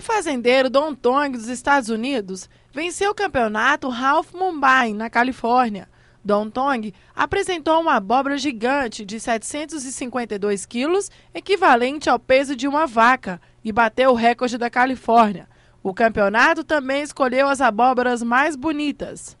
O fazendeiro Don Tong dos Estados Unidos venceu o campeonato Ralph Mumbai, na Califórnia. Don Tong apresentou uma abóbora gigante de 752 quilos, equivalente ao peso de uma vaca, e bateu o recorde da Califórnia. O campeonato também escolheu as abóboras mais bonitas.